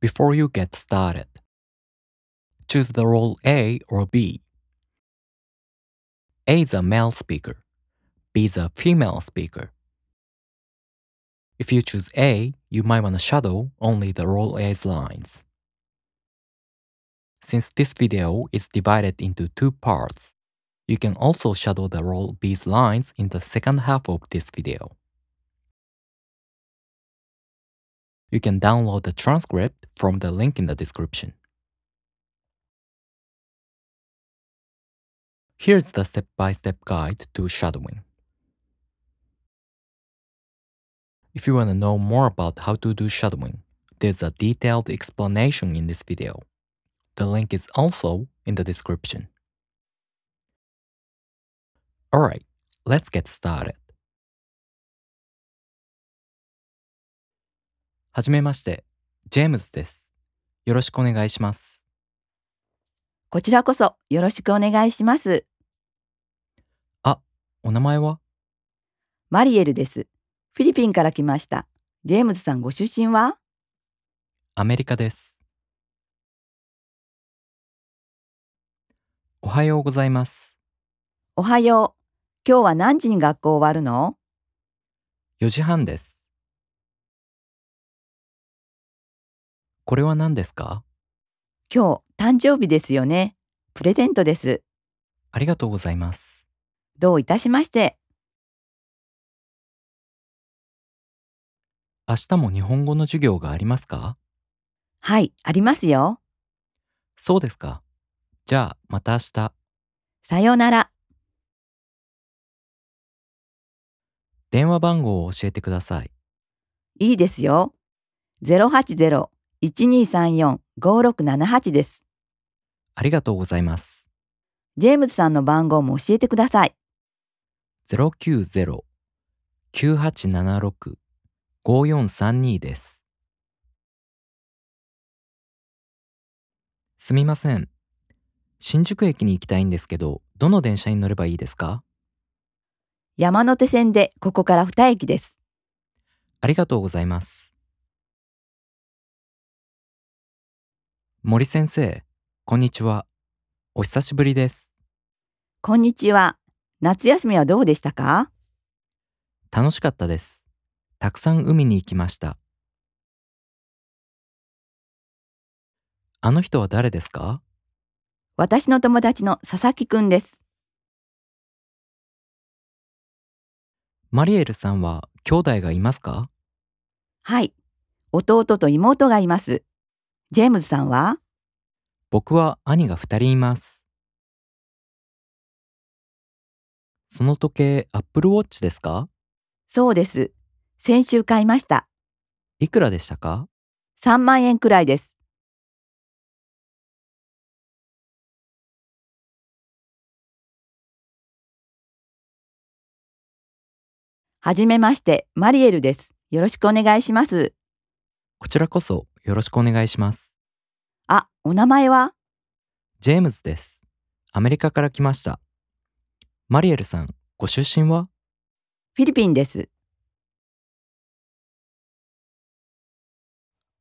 before you get started. Choose the role A or B. A is a male speaker. B is a female speaker. If you choose A, you might want to shadow only the role A's lines. Since this video is divided into two parts, you can also shadow the role B's lines in the second half of this video. You can download the transcript from the link in the description. Here's the step-by-step -step guide to shadowing. If you want to know more about how to do shadowing, there's a detailed explanation in this video. The link is also in the description. Alright, let's get started. はじめまして、ジェームズです。よろしくお願いします。こちらこそよろしくお願いします。あ、お名前はマリエルです。フィリピンから来ました。ジェームズさんご出身はアメリカです。おはようございます。おはよう。今日は何時に学校終わるの ?4 時半です。これは何ですか今日誕生日ですよね。プレゼントです。ありがとうございます。どういたしまして。明日も日本語の授業がありますかはい、ありますよ。そうですか。じゃあ、また明日。さようなら。電話番号を教えてください。いいですよ。080 1234-5678です。ありがとうございます。ジェームズさんの番号も教えてください。090-9876-5432です。すみません。新宿駅に行きたいんですけど、どの電車に乗ればいいですか山手線でここから2駅です。ありがとうございます。森先生、こんにちは。お久しぶりです。こんにちは。夏休みはどうでしたか楽しかったです。たくさん海に行きました。あの人は誰ですか私の友達の佐々木くんです。マリエルさんは兄弟がいますかはい、弟と妹がいます。ジェームズさんは僕は兄が二人いますその時計アップルウォッチですかそうです先週買いましたいくらでしたか3万円くらいですはじめまして、マリエルです。よろしくお願いします。こちらこそよろしくお願いします。あ、お名前はジェームズです。アメリカから来ました。マリエルさん、ご出身はフィリピンです。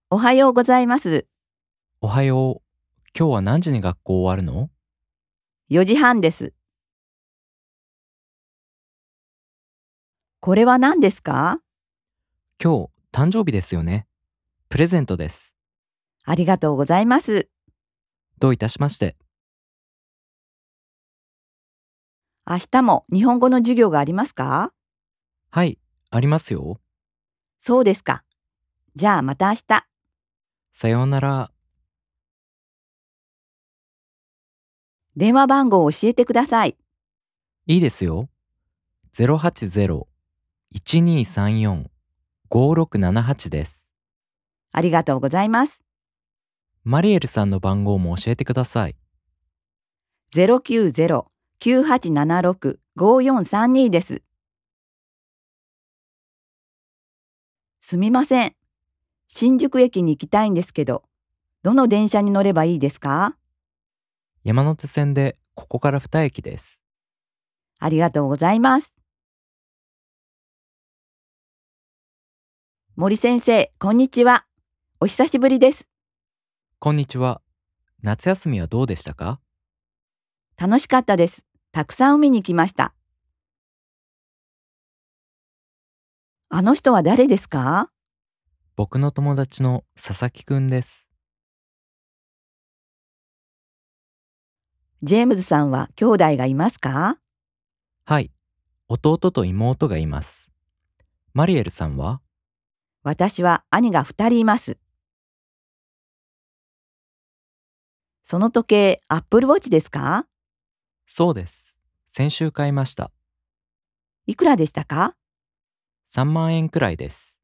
おはようございます。おはよう。今日は何時に学校終わるの ?4 時半です。これは何ですか今日、誕生日ですよね。プレゼントです。ありがとうございます。どういたしまして。明日も日本語の授業がありますかはい、ありますよ。そうですか。じゃあまた明日。さようなら。電話番号を教えてください。いいですよ。080-1234-5678です。ありがとうございます。マリエルさんの番号も教えてください。ゼロ九ゼロ九八七六五四三二です。すみません。新宿駅に行きたいんですけど、どの電車に乗ればいいですか山手線でここから二駅です。ありがとうございます。森先生、こんにちは。お久しぶりです。こんにちは。夏休みはどうでしたか楽しかったです。たくさん海に来ました。あの人は誰ですか僕の友達の佐々木くんです。ジェームズさんは兄弟がいますかはい、弟と妹がいます。マリエルさんは私は兄が二人います。その時計、アップルウォッチですかそうです。先週買いました。いくらでしたか ?3 万円くらいです。